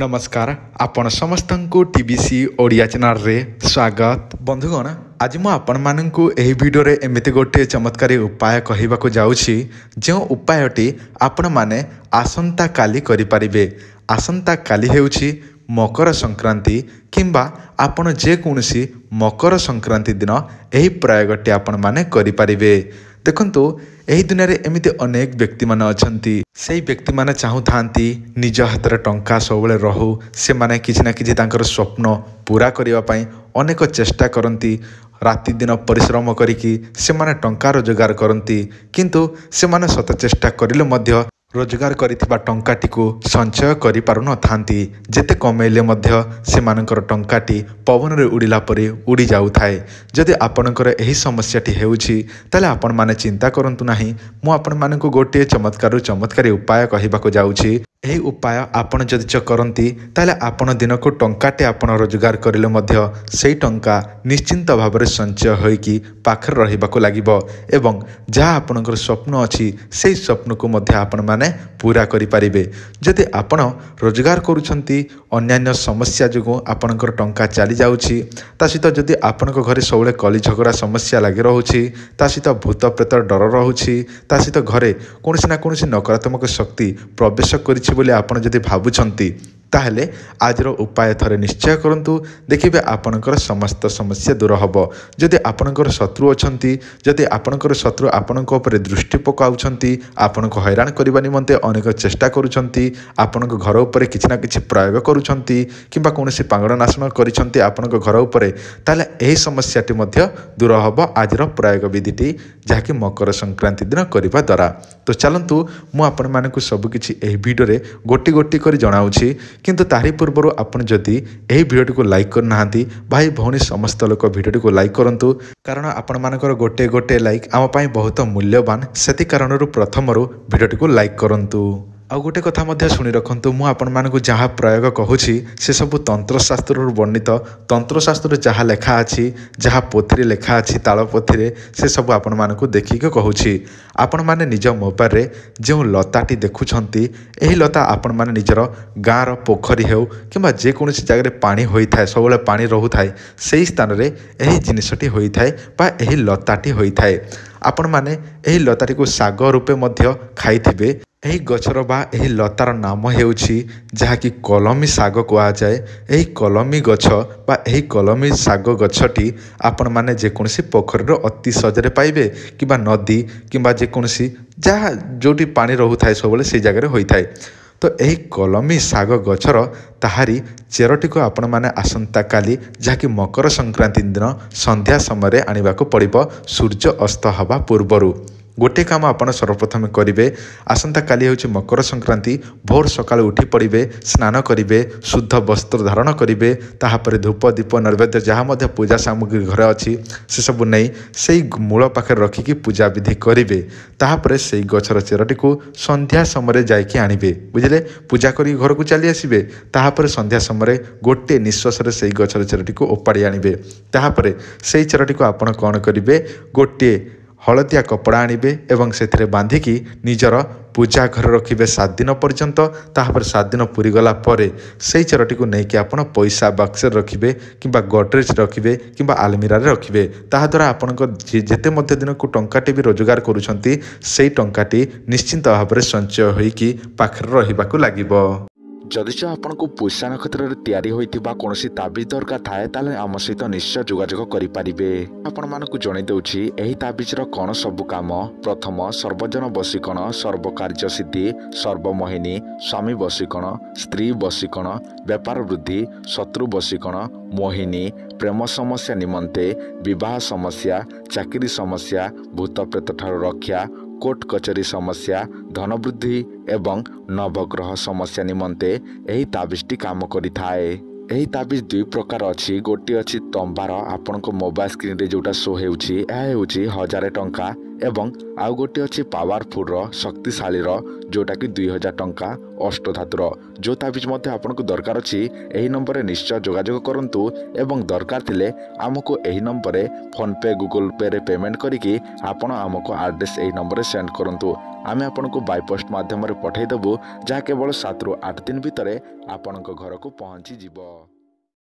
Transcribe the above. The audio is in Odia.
ନମସ୍କାର ଆପଣ ସମସ୍ତଙ୍କୁ ଟି ବି ସି ଓଡ଼ିଆ ଚ୍ୟାନେଲରେ ସ୍ୱାଗତ ବନ୍ଧୁଗଣ ଆଜି ମୁଁ ଆପଣମାନଙ୍କୁ ଏହି ଭିଡ଼ିଓରେ ଏମିତି ଗୋଟିଏ ଚମତ୍କାରୀ ଉପାୟ କହିବାକୁ ଯାଉଛି ଯେଉଁ ଉପାୟଟି ଆପଣମାନେ ଆସନ୍ତାକାଲି କରିପାରିବେ ଆସନ୍ତାକାଲି ହେଉଛି ମକର ସଂକ୍ରାନ୍ତି କିମ୍ବା ଆପଣ ଯେକୌଣସି ମକର ସଂକ୍ରାନ୍ତି ଦିନ ଏହି ପ୍ରୟୋଗଟି ଆପଣମାନେ କରିପାରିବେ ଦେଖନ୍ତୁ ଏହି ଦୁନିଆରେ ଏମିତି ଅନେକ ବ୍ୟକ୍ତିମାନେ ଅଛନ୍ତି ସେହି ବ୍ୟକ୍ତିମାନେ ଚାହୁଁଥାନ୍ତି ନିଜ ହାତରେ ଟଙ୍କା ସବୁବେଳେ ରହୁ ସେମାନେ କିଛି ନା କିଛି ତାଙ୍କର ସ୍ୱପ୍ନ ପୁରା କରିବା ପାଇଁ ଅନେକ ଚେଷ୍ଟା କରନ୍ତି ରାତିଦିନ ପରିଶ୍ରମ କରିକି ସେମାନେ ଟଙ୍କା ରୋଜଗାର କରନ୍ତି କିନ୍ତୁ ସେମାନେ ସତ ଚେଷ୍ଟା କରିଲେ ମଧ୍ୟ ରୋଜଗାର କରିଥିବା ଟଙ୍କାଟିକୁ ସଞ୍ଚୟ କରିପାରୁନଥାନ୍ତି ଯେତେ କମେଇଲେ ମଧ୍ୟ ସେମାନଙ୍କର ଟଙ୍କାଟି ପବନରେ ଉଡ଼ିଲା ପରେ ଉଡ଼ି ଯାଉଥାଏ ଯଦି ଆପଣଙ୍କର ଏହି ସମସ୍ୟାଟି ହେଉଛି ତାହେଲେ ଆପଣମାନେ ଚିନ୍ତା କରନ୍ତୁ ନାହିଁ ମୁଁ ଆପଣମାନଙ୍କୁ ଗୋଟିଏ ଚମତ୍କାରରୁ ଚମତ୍କାରୀ ଉପାୟ କହିବାକୁ ଯାଉଛି ଏହି ଉପାୟ ଆପଣ ଯଦି ଚ କରନ୍ତି ତାହେଲେ ଆପଣ ଦିନକୁ ଟଙ୍କାଟେ ଆପଣ ରୋଜଗାର କରିଲେ ମଧ୍ୟ ସେଇ ଟଙ୍କା ନିଶ୍ଚିନ୍ତ ଭାବରେ ସଞ୍ଚୟ ହୋଇକି ପାଖରେ ରହିବାକୁ ଲାଗିବ ଏବଂ ଯାହା ଆପଣଙ୍କର ସ୍ୱପ୍ନ ଅଛି ସେହି ସ୍ୱପ୍ନକୁ ମଧ୍ୟ ଆପଣମାନେ ପୂରା କରିପାରିବେ ଯଦି ଆପଣ ରୋଜଗାର କରୁଛନ୍ତି ଅନ୍ୟାନ୍ୟ ସମସ୍ୟା ଯୋଗୁଁ ଆପଣଙ୍କର ଟଙ୍କା ଚାଲିଯାଉଛି ତା ସହିତ ଯଦି ଆପଣଙ୍କ ଘରେ ସବୁବେଳେ କଲି ଝଗଡ଼ା ସମସ୍ୟା ଲାଗି ରହୁଛି ତା ସହିତ ଭୂତପ୍ରେତର ଡର ରହୁଛି ତା ସହିତ ଘରେ କୌଣସି ନା କୌଣସି ନକାରାତ୍ମକ ଶକ୍ତି ପ୍ରବେଶ କରିଛି ଅଛି ବୋଲି ଆପଣ ଯଦି ଭାବୁଛନ୍ତି ତାହେଲେ ଆଜିର ଉପାୟ ଥରେ ନିଶ୍ଚୟ କରନ୍ତୁ ଦେଖିବେ ଆପଣଙ୍କର ସମସ୍ତ ସମସ୍ୟା ଦୂର ହେବ ଯଦି ଆପଣଙ୍କର ଶତ୍ରୁ ଅଛନ୍ତି ଯଦି ଆପଣଙ୍କର ଶତ୍ରୁ ଆପଣଙ୍କ ଉପରେ ଦୃଷ୍ଟି ପକାଉଛନ୍ତି ଆପଣଙ୍କୁ ହଇରାଣ କରିବା ନିମନ୍ତେ ଅନେକ ଚେଷ୍ଟା କରୁଛନ୍ତି ଆପଣଙ୍କ ଘର ଉପରେ କିଛି ନା କିଛି ପ୍ରୟୋଗ କରୁଛନ୍ତି କିମ୍ବା କୌଣସି ପାଙ୍ଗଡ଼ ନାଶନ କରିଛନ୍ତି ଆପଣଙ୍କ ଘର ଉପରେ ତାହେଲେ ଏହି ସମସ୍ୟାଟି ମଧ୍ୟ ଦୂର ହେବ ଆଜିର ପ୍ରୟୋଗ ବିଧିଟି ଯାହାକି ମକର ସଂକ୍ରାନ୍ତି ଦିନ କରିବା ଦ୍ୱାରା ତ ଚାଲନ୍ତୁ ମୁଁ ଆପଣମାନଙ୍କୁ ସବୁକିଛି ଏହି ଭିଡ଼ିଓରେ ଗୋଟି ଗୋଟି କରି ଜଣାଉଛି କିନ୍ତୁ ତାହାରି ପୂର୍ବରୁ ଆପଣ ଯଦି ଏହି ଭିଡ଼ିଓଟିକୁ ଲାଇକ୍ କରିନାହାନ୍ତି ଭାଇ ଭଉଣୀ ସମସ୍ତ ଲୋକ ଭିଡ଼ିଓଟିକୁ ଲାଇକ୍ କରନ୍ତୁ କାରଣ ଆପଣମାନଙ୍କର ଗୋଟିଏ ଗୋଟିଏ ଲାଇକ୍ ଆମ ପାଇଁ ବହୁତ ମୂଲ୍ୟବାନ ସେଥି କାରଣରୁ ପ୍ରଥମରୁ ଭିଡ଼ିଓଟିକୁ ଲାଇକ୍ କରନ୍ତୁ ଆଉ ଗୋଟେ କଥା ମଧ୍ୟ ଶୁଣି ରଖନ୍ତୁ ମୁଁ ଆପଣମାନଙ୍କୁ ଯାହା ପ୍ରୟୋଗ କହୁଛି ସେସବୁ ତନ୍ତ୍ରଶାସ୍ତ୍ରରୁ ବର୍ଣ୍ଣିତ ତନ୍ତ୍ରଶାସ୍ତ୍ରରେ ଯାହା ଲେଖା ଅଛି ଯାହା ପୋଥିରେ ଲେଖା ଅଛି ତାଳ ପୋଥିରେ ସେସବୁ ଆପଣମାନଙ୍କୁ ଦେଖିକି କହୁଛି ଆପଣମାନେ ନିଜ ମୋବାଇଲରେ ଯେଉଁ ଲତାଟି ଦେଖୁଛନ୍ତି ଏହି ଲତା ଆପଣମାନେ ନିଜର ଗାଁର ପୋଖରୀ ହେଉ କିମ୍ବା ଯେକୌଣସି ଜାଗାରେ ପାଣି ହୋଇଥାଏ ସବୁବେଳେ ପାଣି ରହୁଥାଏ ସେହି ସ୍ଥାନରେ ଏହି ଜିନିଷଟି ହୋଇଥାଏ ବା ଏହି ଲତାଟି ହୋଇଥାଏ ଆପଣମାନେ ଏହି ଲତାଟିକୁ ଶାଗ ରୂପେ ମଧ୍ୟ ଖାଇଥିବେ ଏହି ଗଛର ବା ଏହି ଲତାର ନାମ ହେଉଛି ଯାହାକି କଲମୀ ଶାଗ କୁହାଯାଏ ଏହି କଲମୀ ଗଛ ବା ଏହି କଲମୀ ଶାଗ ଗଛଟି ଆପଣମାନେ ଯେକୌଣସି ପୋଖରୀର ଅତି ସହଜରେ ପାଇବେ କିମ୍ବା ନଦୀ କିମ୍ବା ଯେକୌଣସି ଯାହା ଯେଉଁଠି ପାଣି ରହୁଥାଏ ସବୁବେଳେ ସେ ଜାଗାରେ ହୋଇଥାଏ ତ ଏହି କଲମୀ ଶାଗ ଗଛର ତାହାରି ଚେରଟିକୁ ଆପଣମାନେ ଆସନ୍ତାକାଲି ଯାହାକି ମକର ସଂକ୍ରାନ୍ତି ଦିନ ସନ୍ଧ୍ୟା ସମୟରେ ଆଣିବାକୁ ପଡ଼ିବ ସୂର୍ଯ୍ୟ ଅସ୍ତ ହେବା ପୂର୍ବରୁ ଗୋଟିଏ କାମ ଆପଣ ସର୍ବପ୍ରଥମେ କରିବେ ଆସନ୍ତାକାଲି ହେଉଛି ମକର ସଂକ୍ରାନ୍ତି ଭୋର ସକାଳୁ ଉଠି ପଡ଼ିବେ ସ୍ନାନ କରିବେ ଶୁଦ୍ଧ ବସ୍ତ୍ର ଧାରଣ କରିବେ ତାହାପରେ ଧୂପ ଦୀପ ନୈବେଦ୍ୟ ଯାହା ମଧ୍ୟ ପୂଜା ସାମଗ୍ରୀ ଘରେ ଅଛି ସେସବୁ ନେଇ ସେଇ ମୂଳ ପାଖରେ ରଖିକି ପୂଜାବିଧି କରିବେ ତାହାପରେ ସେଇ ଗଛର ଚେରଟିକୁ ସନ୍ଧ୍ୟା ସମୟରେ ଯାଇକି ଆଣିବେ ବୁଝିଲେ ପୂଜା କରିକି ଘରକୁ ଚାଲି ଆସିବେ ତାହାପରେ ସନ୍ଧ୍ୟା ସମୟରେ ଗୋଟିଏ ନିଶ୍ୱାସରେ ସେଇ ଗଛର ଚେରଟିକୁ ଓପାଡ଼ି ଆଣିବେ ତାହାପରେ ସେଇ ଚେରଟିକୁ ଆପଣ କ'ଣ କରିବେ ଗୋଟିଏ ହଳଦିଆ କପଡ଼ା ଆଣିବେ ଏବଂ ସେଥିରେ ବାନ୍ଧିକି ନିଜର ପୂଜା ଘରେ ରଖିବେ ସାତ ଦିନ ପର୍ଯ୍ୟନ୍ତ ତାପରେ ସାତ ଦିନ ପୁରିଗଲା ପରେ ସେଇ ଚେରଟିକୁ ନେଇକି ଆପଣ ପଇସା ବକ୍ସରେ ରଖିବେ କିମ୍ବା ଗଡ଼୍ରେଜ ରଖିବେ କିମ୍ବା ଆଲମିରାରେ ରଖିବେ ତାହାଦ୍ୱାରା ଆପଣଙ୍କ ଯେତେ ମଧ୍ୟ ଦିନକୁ ଟଙ୍କାଟି ବି ରୋଜଗାର କରୁଛନ୍ତି ସେଇ ଟଙ୍କାଟି ନିଶ୍ଚିନ୍ତ ଭାବରେ ସଞ୍ଚୟ ହୋଇକି ପାଖରେ ରହିବାକୁ ଲାଗିବ ଯଦି ଯଦିଚ ଆପଣଙ୍କୁ ପୁଷା ନକ୍ଷତ୍ରରେ ତିଆରି ହୋଇଥିବା କୌଣସି ତାବିଜ ଦରକାର ଥାଏ ତାହେଲେ ଆମ ସହିତ ନିଶ୍ଚୟ ଯୋଗାଯୋଗ କରିପାରିବେ ଆପଣମାନଙ୍କୁ ଜଣାଇ ଦେଉଛି ଏହି ତାବିଜର କ'ଣ ସବୁ କାମ ପ୍ରଥମ ସର୍ବଜନ ବସିକଣ ସର୍ବକାର୍ଯ୍ୟ ସିଦ୍ଧି ସର୍ବମୋହିନୀ ସ୍ୱାମୀ ବସିକଣ ସ୍ତ୍ରୀ ବସିକଣ ବେପାର ବୃଦ୍ଧି ଶତ୍ରୁ ବସିକଣ ମୋହିନୀ ପ୍ରେମ ସମସ୍ୟା ନିମନ୍ତେ ବିବାହ ସମସ୍ୟା ଚାକିରି ସମସ୍ୟା ଭୂତପ୍ରେତଠାରୁ ରକ୍ଷା କୋର୍ଟ କଚେରୀ ସମସ୍ୟା ଧନବୃଦ୍ଧି ଏବଂ ନବଗ୍ରହ ସମସ୍ୟା ନିମନ୍ତେ ଏହି ତାବିଜଟି କାମ କରିଥାଏ ଏହି ତାବିଜ ଦୁଇ ପ୍ରକାର ଅଛି ଗୋଟିଏ ଅଛି ତମ୍ବାର ଆପଣଙ୍କ ମୋବାଇଲ ସ୍କ୍ରିନରେ ଯେଉଁଟା ଶୋ ହେଉଛି ଏହା ହେଉଛି ହଜାରେ ଟଙ୍କା ଏବଂ ଆଉ ଗୋଟିଏ ଅଛି ପାୱାରଫୁଲ୍ର ଶକ୍ତିଶାଳୀର ଯେଉଁଟାକି ଦୁଇ ହଜାର ଟଙ୍କା ଅଷ୍ଟଧାତୁର ଯେଉଁ ତାବିଜ ମଧ୍ୟ ଆପଣଙ୍କୁ ଦରକାର ଅଛି ଏହି ନମ୍ବରରେ ନିଶ୍ଚୟ ଯୋଗାଯୋଗ କରନ୍ତୁ ଏବଂ ଦରକାର ଥିଲେ ଆମକୁ ଏହି ନମ୍ବରରେ ଫୋନ୍ପେ ଗୁଗୁଲ୍ ପେରେ ପେମେଣ୍ଟ କରିକି ଆପଣ ଆମକୁ ଆଡ଼୍ରେସ୍ ଏହି ନମ୍ବରରେ ସେଣ୍ଡ କରନ୍ତୁ ଆମେ ଆପଣଙ୍କୁ ବାଇପୋଷ୍ଟ ମାଧ୍ୟମରେ ପଠାଇଦେବୁ ଯାହା କେବଳ ସାତରୁ ଆଠ ଦିନ ଭିତରେ ଆପଣଙ୍କ ଘରକୁ ପହଞ୍ଚିଯିବ